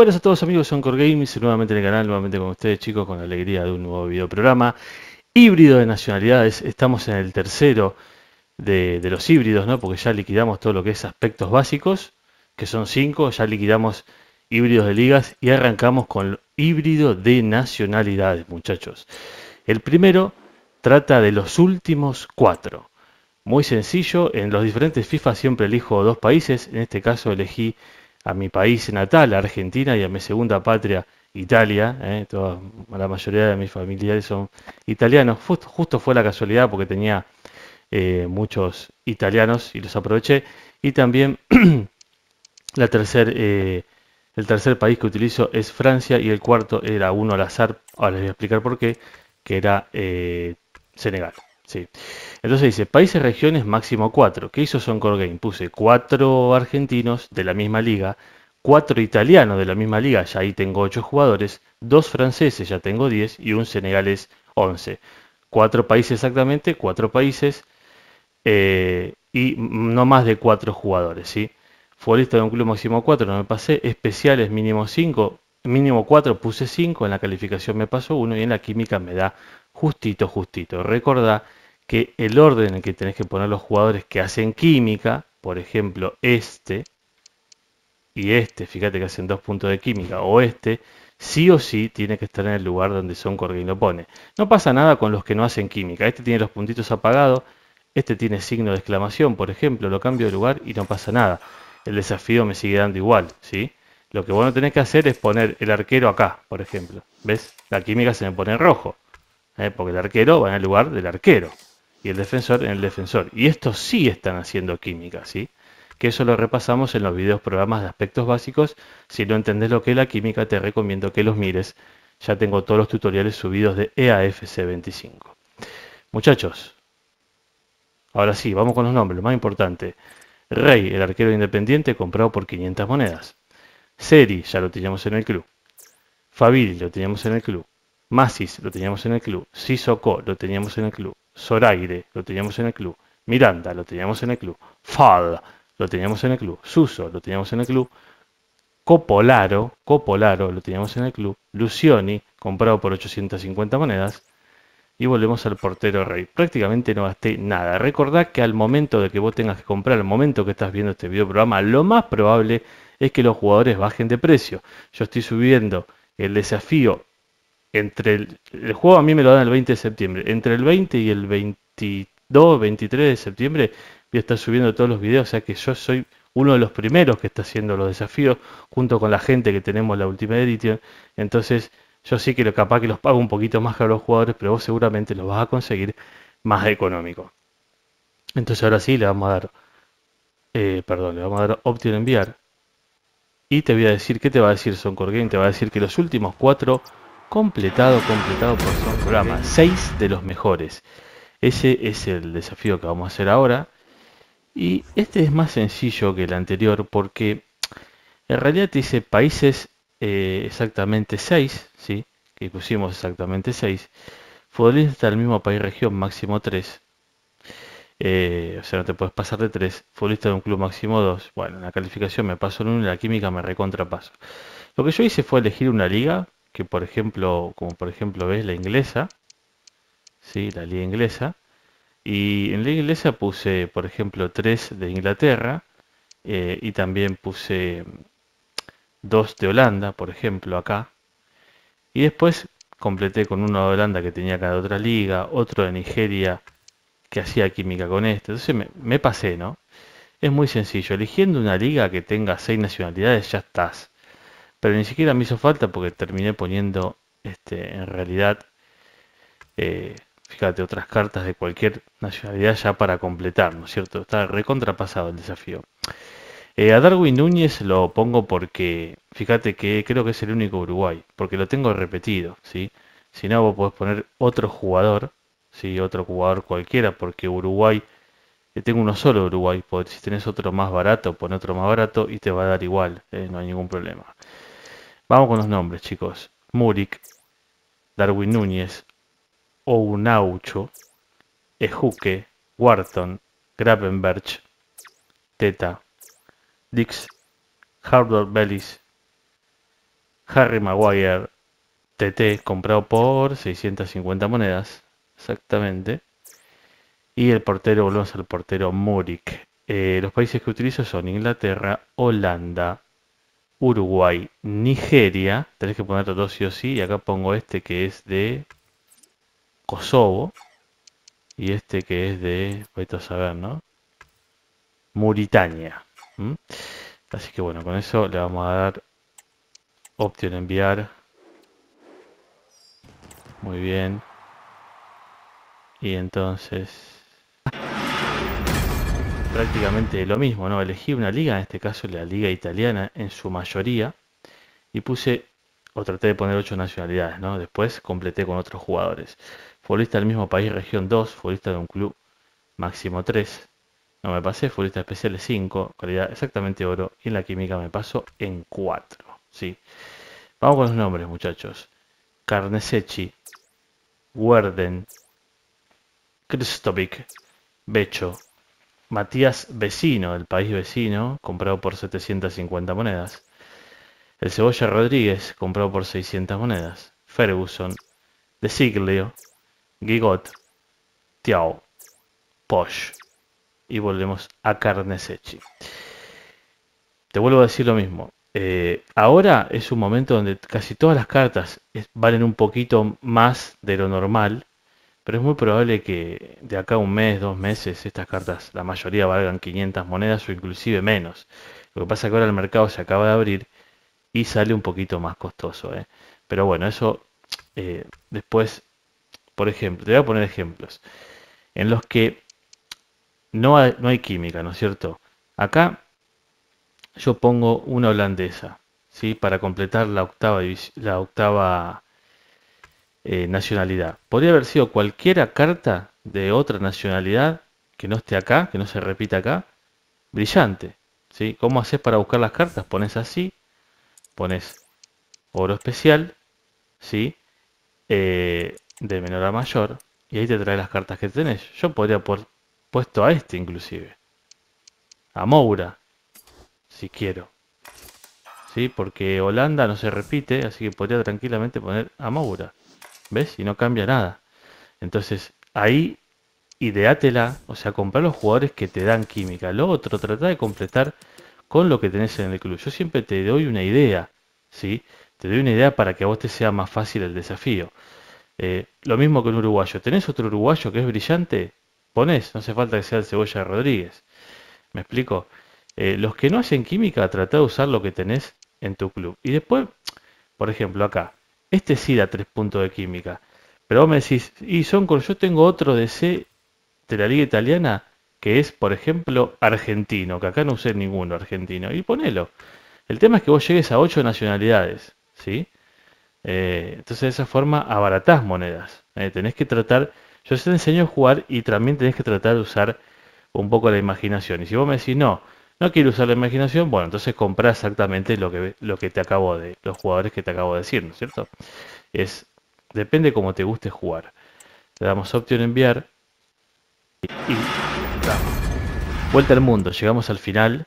buenas a todos amigos, son Core Games nuevamente en el canal, nuevamente con ustedes chicos, con la alegría de un nuevo video programa híbrido de nacionalidades. Estamos en el tercero de, los híbridos, ¿no? Porque ya liquidamos todo lo que es aspectos básicos, que son cinco, ya liquidamos híbridos de ligas y arrancamos con híbrido de nacionalidades, muchachos. El primero trata de los últimos cuatro. Muy sencillo, en los diferentes FIFA siempre elijo dos países, en este caso elegí a mi país natal, Argentina, y a mi segunda patria, Italia. ¿eh? la mayoría de mis familiares son italianos. Justo, fue la casualidad porque tenía eh, muchos italianos y los aproveché. Y también la tercer, eh, el tercer país que utilizo es Francia y el cuarto era uno al azar, ahora les voy a explicar por qué, que era Senegal. Entonces dice, países, regiones, máximo 4. ¿Qué hizo Soncor Game? Puse 4 argentinos de la misma liga, 4 italianos de la misma liga, ya ahí tengo 8 jugadores, 2 franceses, ya tengo 10, y un senegalés, 11. 4 países exactamente, 4 países, eh, y no más de 4 jugadores, ¿sí? Futbolista de un club máximo 4, no me pasé, especiales mínimo 5, mínimo 4 puse 5, en la calificación me pasó 1 y en la química me da justito, justito. Recordá que el orden en que tenés que poner los jugadores que hacen química, por ejemplo, este y este, fíjate que hacen dos puntos de química, o este, sí o sí tiene que estar en el lugar donde Son Corgain lo pone. No pasa nada con los que no hacen química. Este tiene los puntitos apagados, este tiene signo de exclamación, por ejemplo, lo cambio de lugar y no pasa nada. El desafío me sigue dando igual, ¿sí? Lo que vos no tenés que hacer es poner el arquero acá, por ejemplo. ¿Ves? La química se me pone en rojo. ¿eh? Porque el arquero va en el lugar del arquero y el defensor en el defensor. Y estos sí están haciendo química, ¿sí? Que eso lo repasamos en los videos programas de aspectos básicos. Si no entendés lo que es la química, te recomiendo que los mires. Ya tengo todos los tutoriales subidos de EAFC 25. Muchachos, ahora sí, vamos con los nombres, lo más importante. Rey, el arquero independiente, comprado por 500 monedas. Seri, ya lo teníamos en el club. Fabil, lo teníamos en el club. Masis, lo teníamos en el club. soco lo teníamos en el club. Zoraire, lo teníamos en el club. Miranda, lo teníamos en el club. Fal, lo teníamos en el club. Suso, lo teníamos en el club. Copolaro, Copolaro, lo teníamos en el club. Lucioni, comprado por 850 monedas. Y volvemos al portero rey. Prácticamente no gasté nada. Recordad que al momento de que vos tengas que comprar, al momento que estás viendo este video programa, lo más probable es que los jugadores bajen de precio. Yo estoy subiendo el desafío entre el, juego a mí me lo dan el 20 de septiembre. Entre el 20 y el 22, 23 de septiembre voy a estar subiendo todos los videos, o sea que yo soy uno de los primeros que está haciendo los desafíos junto con la gente que tenemos la última edición. Entonces, yo sí que lo capaz que los pago un poquito más que a los jugadores, pero vos seguramente los vas a conseguir más económico. Entonces, ahora sí le vamos a dar, eh, perdón, le vamos a dar opción enviar. Y te voy a decir, ¿qué te va a decir son Game? Te va a decir que los últimos cuatro completado, completado por su programa. Seis de los mejores. Ese es el desafío que vamos a hacer ahora. Y este es más sencillo que el anterior porque en realidad te dice países eh, exactamente seis ¿sí? que pusimos exactamente seis Futbolista del mismo país región máximo 3. Eh, o sea, no te puedes pasar de 3. Futbolista de un club máximo 2. Bueno, la calificación me paso en uno la química me recontrapaso. Lo que yo hice fue elegir una liga que por ejemplo, como por ejemplo ves la inglesa, ¿sí? la liga inglesa, y en la inglesa puse, por ejemplo, tres de Inglaterra, eh, y también puse mm, dos de Holanda, por ejemplo, acá, y después completé con uno de Holanda que tenía cada otra liga, otro de Nigeria que hacía química con este, entonces me, me pasé, ¿no? Es muy sencillo, eligiendo una liga que tenga seis nacionalidades ya estás. Pero ni siquiera me hizo falta porque terminé poniendo este, en realidad, eh, fíjate, otras cartas de cualquier nacionalidad ya para completar, ¿no es cierto? Está recontrapasado el desafío. Eh, a Darwin Núñez lo pongo porque, fíjate que creo que es el único Uruguay, porque lo tengo repetido, ¿sí? Si no, vos podés poner otro jugador, ¿sí? Otro jugador cualquiera, porque Uruguay, eh, tengo uno solo Uruguay, si tenés otro más barato, pon otro más barato y te va a dar igual, no hay ningún problema. Vamos con los nombres, chicos. Murik, Darwin Núñez, Ounaucho, Ejuque, Wharton, Gravenberch, Teta, Dix, Harold Bellis, Harry Maguire, TT comprado por 650 monedas, exactamente. Y el portero, volvemos al portero Murik. Eh, los países que utilizo son Inglaterra, Holanda, Uruguay, Nigeria, tenés que poner los dos sí o sí, y acá pongo este que es de Kosovo, y este que es de, voy a saber, ¿no? Mauritania. Así que bueno, con eso le vamos a dar opción enviar. Muy bien. Y entonces prácticamente lo mismo, ¿no? Elegí una liga, en este caso la liga italiana en su mayoría, y puse o traté de poner ocho nacionalidades, ¿no? Después completé con otros jugadores. Futbolista del mismo país, región 2, futbolista de un club, máximo 3. No me pasé, futbolista especial 5, calidad exactamente oro, y en la química me paso en 4, ¿sí? Vamos con los nombres, muchachos. Carnesechi, Werden, Kristovic, Becho, Matías Vecino, el país vecino, comprado por 750 monedas. El Cebolla Rodríguez, comprado por 600 monedas. Ferguson, De Siglio, Gigot, Tiao, Posh. Y volvemos a Carnesechi. Te vuelvo a decir lo mismo. Eh, ahora es un momento donde casi todas las cartas valen un poquito más de lo normal pero es muy probable que de acá a un mes, dos meses, estas cartas, la mayoría valgan 500 monedas o inclusive menos. Lo que pasa es que ahora el mercado se acaba de abrir y sale un poquito más costoso. ¿eh? Pero bueno, eso eh, después, por ejemplo, te voy a poner ejemplos en los que no hay, no hay química, ¿no es cierto? Acá yo pongo una holandesa, ¿sí? Para completar la octava, la octava eh, nacionalidad. Podría haber sido cualquiera carta de otra nacionalidad que no esté acá, que no se repita acá. Brillante. ¿sí? ¿Cómo haces para buscar las cartas? Pones así, pones oro especial, ¿sí? Eh, de menor a mayor, y ahí te trae las cartas que tenés. Yo podría por puesto a este inclusive. A Moura, si quiero. ¿Sí? Porque Holanda no se repite, así que podría tranquilamente poner a Moura. ¿Ves? Y no cambia nada. Entonces, ahí ideátela, o sea, comprar los jugadores que te dan química. Lo otro, trata de completar con lo que tenés en el club. Yo siempre te doy una idea, ¿sí? Te doy una idea para que a vos te sea más fácil el desafío. Eh, lo mismo que un uruguayo. ¿Tenés otro uruguayo que es brillante? Ponés, no hace falta que sea el Cebolla Rodríguez. ¿Me explico? Eh, los que no hacen química, trata de usar lo que tenés en tu club. Y después, por ejemplo, acá, este sí da tres puntos de química. Pero vos me decís, y Soncor, yo tengo otro de C de la Liga Italiana que es, por ejemplo, argentino, que acá no usé ninguno argentino, y ponelo. El tema es que vos llegues a ocho nacionalidades, ¿sí? Eh, entonces de esa forma abaratás monedas. ¿eh? tenés que tratar, yo te enseño a jugar y también tenés que tratar de usar un poco la imaginación. Y si vos me decís, no, no quiero usar la imaginación, bueno, entonces compra exactamente lo que, lo que te acabo de, los jugadores que te acabo de decir, ¿no es cierto? Es, depende cómo te guste jugar. Le damos opción enviar y, vuelta al mundo, llegamos al final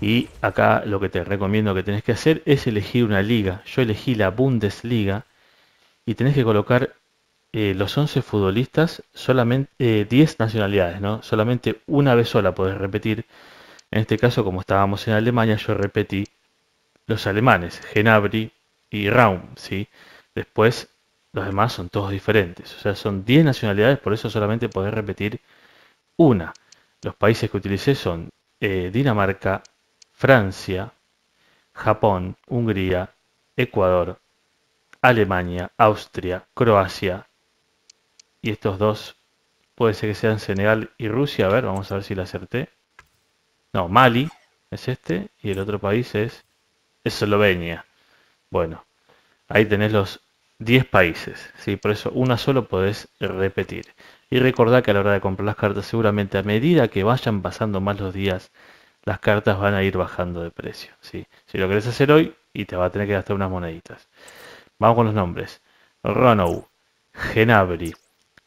y acá lo que te recomiendo que tenés que hacer es elegir una liga. Yo elegí la Bundesliga y tenés que colocar eh, los 11 futbolistas, solamente 10 eh, nacionalidades, ¿no? Solamente una vez sola podés repetir en este caso, como estábamos en Alemania, yo repetí los alemanes, Genabri y Raum, ¿sí? Después, los demás son todos diferentes. O sea, son 10 nacionalidades, por eso solamente podés repetir una. Los países que utilicé son eh, Dinamarca, Francia, Japón, Hungría, Ecuador, Alemania, Austria, Croacia. Y estos dos, puede ser que sean Senegal y Rusia. A ver, vamos a ver si la acerté. No, Mali es este y el otro país es Eslovenia. Bueno, ahí tenés los 10 países, ¿sí? por eso una solo podés repetir. Y recordad que a la hora de comprar las cartas, seguramente a medida que vayan pasando más los días, las cartas van a ir bajando de precio. ¿sí? Si lo querés hacer hoy, y te va a tener que gastar unas moneditas. Vamos con los nombres. Ronou, Genabri,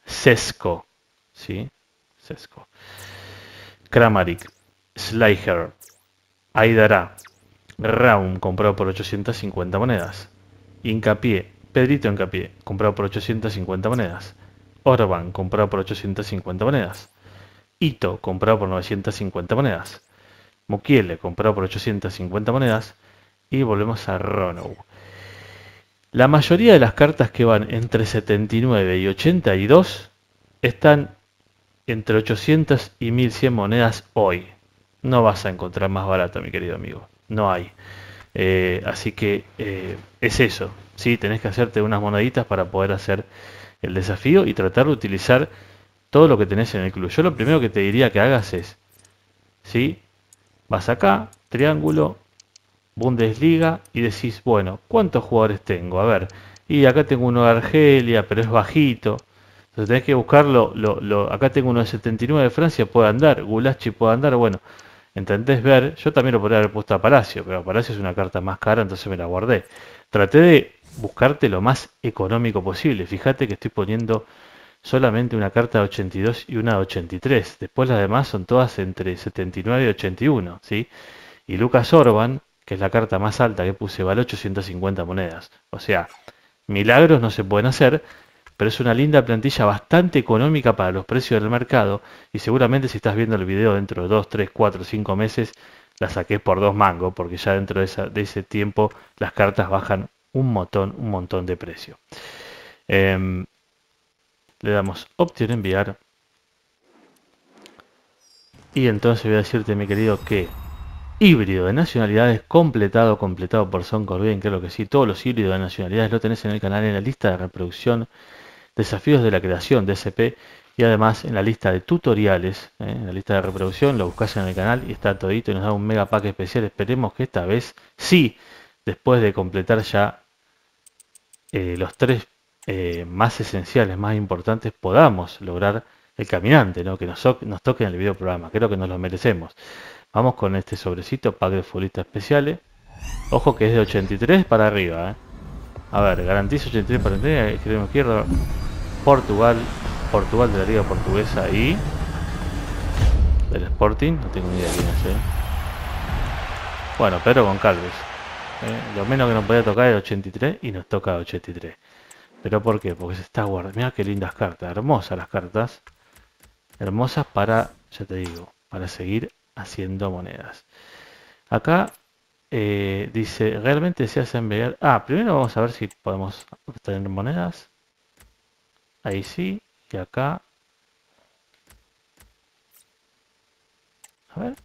Sesco, ¿sí? Sesco. Slayer, Aidara, Raum, comprado por 850 monedas. Hincapié, Pedrito Hincapié, comprado por 850 monedas. Orban, comprado por 850 monedas. Ito, comprado por 950 monedas. Mukiele, comprado por 850 monedas. Y volvemos a Ronow. La mayoría de las cartas que van entre 79 y 82 están entre 800 y 1100 monedas hoy no vas a encontrar más barato, mi querido amigo. No hay. Eh, así que eh, es eso. Sí, tenés que hacerte unas moneditas para poder hacer el desafío y tratar de utilizar todo lo que tenés en el club. Yo lo primero que te diría que hagas es, ¿sí? Vas acá, triángulo, Bundesliga y decís, bueno, ¿cuántos jugadores tengo? A ver, y acá tengo uno de Argelia, pero es bajito. Entonces tenés que buscarlo, lo, acá tengo uno de 79 de Francia, puede andar, Gulachi puede andar, bueno, ¿Entendés ver? Yo también lo podría haber puesto a Palacio, pero Palacio es una carta más cara, entonces me la guardé. Traté de buscarte lo más económico posible. Fíjate que estoy poniendo solamente una carta de 82 y una de 83. Después las demás son todas entre 79 y 81, ¿sí? Y Lucas Orban, que es la carta más alta que puse, vale 850 monedas. O sea, milagros no se pueden hacer, pero es una linda plantilla bastante económica para los precios del mercado y seguramente si estás viendo el video dentro de 2, 3, 4, 5 meses, la saqué por dos mangos, porque ya dentro de, ese tiempo las cartas bajan un montón, un montón de precio. Em, le damos opción enviar. Y entonces voy a decirte, mi querido, que híbrido de nacionalidades completado, completado por Son Corbin, creo que sí, todos los híbridos de nacionalidades lo tenés en el canal, en la lista de reproducción desafíos de la creación de SP y además en la lista de tutoriales, ¿eh? en la lista de reproducción, lo buscas en el canal y está todito y nos da un mega pack especial. Esperemos que esta vez sí, después de completar ya eh, los tres eh, más esenciales, más importantes, podamos lograr el caminante, ¿no? que nos, toque en el video programa. Creo que nos lo merecemos. Vamos con este sobrecito, pack de futbolistas especiales. Ojo que es de 83 para arriba. A ver, garantizo 83 para arriba, extremo izquierda... Portugal, Portugal de la Liga Portuguesa y del Sporting, no tengo ni idea quién es. Eh. Bueno, pero con Calves. Eh, lo menos que nos podía tocar el 83 y nos toca 83. ¿Pero por qué? Porque se está guardando. Mira qué lindas cartas, hermosas las cartas. Hermosas para, ya te digo, para seguir haciendo monedas. Acá eh, dice, realmente se hacen ver... Ah, primero vamos a ver si podemos obtener monedas. Ahí sí. Y acá. A ver.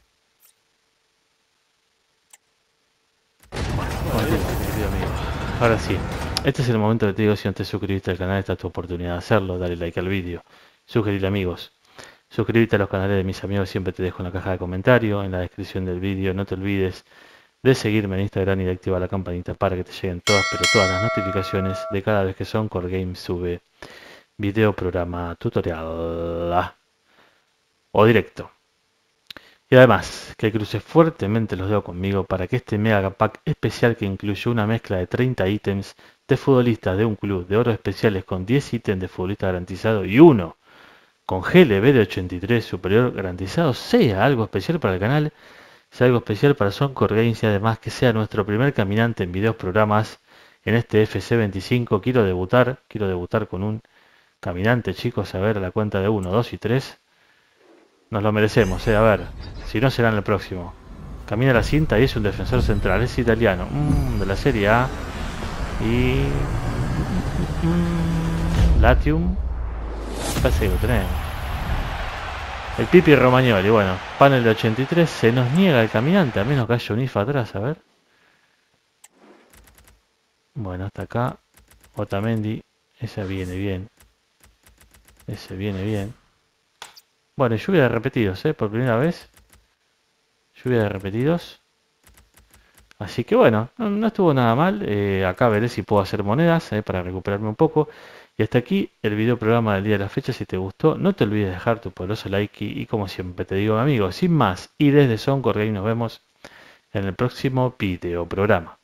Ahora sí. Este es el momento que te digo si antes te suscribiste al canal, esta es tu oportunidad de hacerlo. Dale like al vídeo. Sugerir amigos. Suscríbete a los canales de mis amigos, siempre te dejo en la caja de comentarios, en la descripción del vídeo. No te olvides de seguirme en Instagram y de activar la campanita para que te lleguen todas, pero todas las notificaciones de cada vez que Son Core Games sube video, programa, tutorial o directo. Y además, que cruce fuertemente los dedos conmigo para que este mega pack especial que incluye una mezcla de 30 ítems de futbolistas de un club de oro especiales con 10 ítems de futbolista garantizado y uno con GLB de 83 superior garantizado sea algo especial para el canal, sea algo especial para Son Games y además que sea nuestro primer caminante en videos programas en este FC25. Quiero debutar, quiero debutar con un Caminante, chicos, a ver, la cuenta de 1, 2 y 3. Nos lo merecemos, eh, a ver. Si no, será en el próximo. Camina la cinta y es un defensor central. Es italiano. mmm, de la Serie A. Y... Mm, mm, Latium. El Pipi Romagnoli. Bueno, panel de 83. Se nos niega el caminante. A menos que haya un IFA atrás. A ver. Bueno, hasta acá. Otamendi. Esa viene bien. Ese viene bien. Bueno, lluvia de repetidos, ¿eh? Por primera vez. Lluvia de repetidos. Así que bueno, no, estuvo nada mal. Eh, acá veré si puedo hacer monedas ¿eh? para recuperarme un poco. Y hasta aquí el video programa del día de la fecha. Si te gustó, no te olvides de dejar tu poderoso like. Y, como siempre te digo, amigos, sin más, y desde Son nos vemos en el próximo video programa.